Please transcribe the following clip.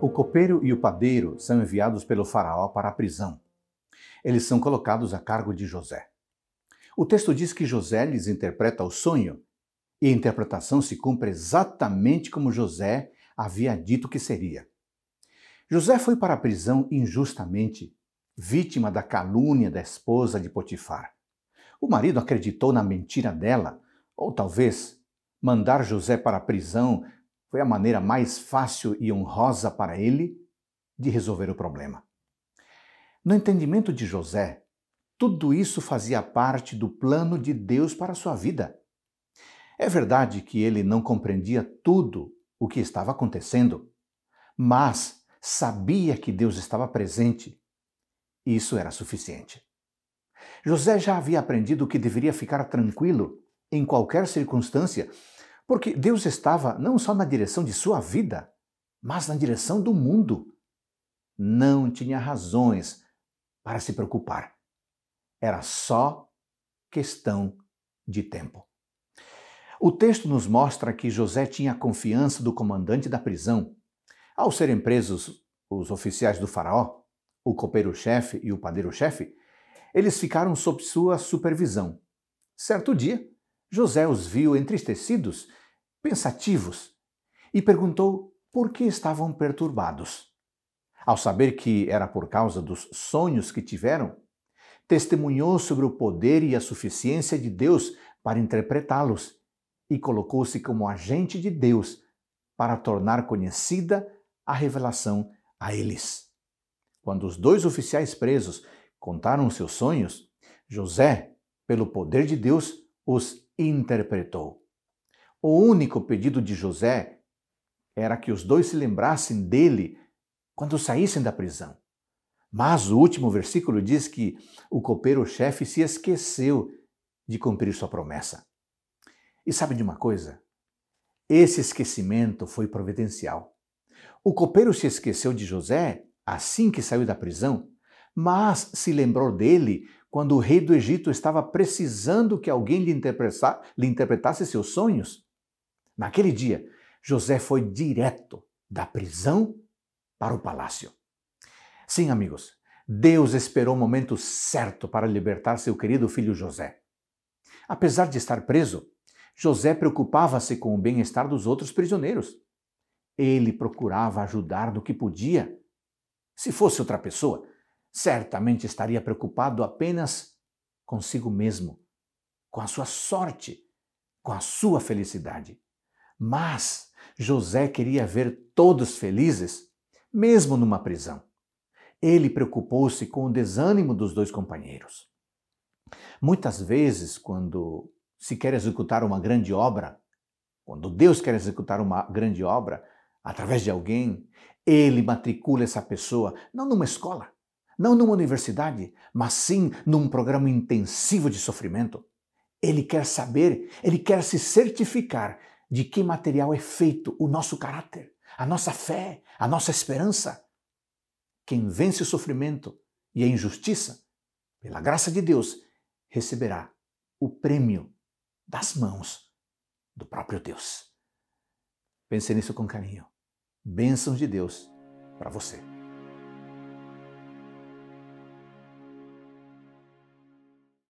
O copeiro e o padeiro são enviados pelo Faraó para a prisão. Eles são colocados a cargo de José. O texto diz que José lhes interpreta o sonho, e a interpretação se cumpre exatamente como José havia dito que seria. José foi para a prisão injustamente, vítima da calúnia da esposa de Potifar. O marido acreditou na mentira dela, ou talvez mandar José para a prisão foi a maneira mais fácil e honrosa para ele de resolver o problema. No entendimento de José, tudo isso fazia parte do plano de Deus para sua vida. É verdade que ele não compreendia tudo o que estava acontecendo, mas sabia que Deus estava presente. E isso era suficiente. José já havia aprendido que deveria ficar tranquilo em qualquer circunstância porque Deus estava não só na direção de sua vida, mas na direção do mundo. Não tinha razões para se preocupar. Era só questão de tempo. O texto nos mostra que José tinha a confiança do comandante da prisão. Ao serem presos os oficiais do faraó, o copeiro-chefe e o padeiro-chefe, eles ficaram sob sua supervisão. Certo dia, José os viu entristecidos, pensativos, e perguntou por que estavam perturbados. Ao saber que era por causa dos sonhos que tiveram, testemunhou sobre o poder e a suficiência de Deus para interpretá-los e colocou-se como agente de Deus para tornar conhecida a revelação a eles. Quando os dois oficiais presos contaram seus sonhos, José, pelo poder de Deus, os interpretou. O único pedido de José era que os dois se lembrassem dele quando saíssem da prisão. Mas o último versículo diz que o copeiro-chefe se esqueceu de cumprir sua promessa. E sabe de uma coisa? Esse esquecimento foi providencial. O copeiro se esqueceu de José assim que saiu da prisão, mas se lembrou dele quando o rei do Egito estava precisando que alguém lhe, lhe interpretasse seus sonhos? Naquele dia, José foi direto da prisão para o palácio. Sim, amigos, Deus esperou o momento certo para libertar seu querido filho José. Apesar de estar preso, José preocupava-se com o bem-estar dos outros prisioneiros. Ele procurava ajudar do que podia. Se fosse outra pessoa, certamente estaria preocupado apenas consigo mesmo, com a sua sorte, com a sua felicidade. Mas José queria ver todos felizes, mesmo numa prisão. Ele preocupou-se com o desânimo dos dois companheiros. Muitas vezes, quando se quer executar uma grande obra, quando Deus quer executar uma grande obra através de alguém, ele matricula essa pessoa não numa escola, não numa universidade, mas sim num programa intensivo de sofrimento. Ele quer saber, ele quer se certificar de que material é feito o nosso caráter, a nossa fé, a nossa esperança. Quem vence o sofrimento e a injustiça, pela graça de Deus, receberá o prêmio das mãos do próprio Deus. Pense nisso com carinho. Bênçãos de Deus para você.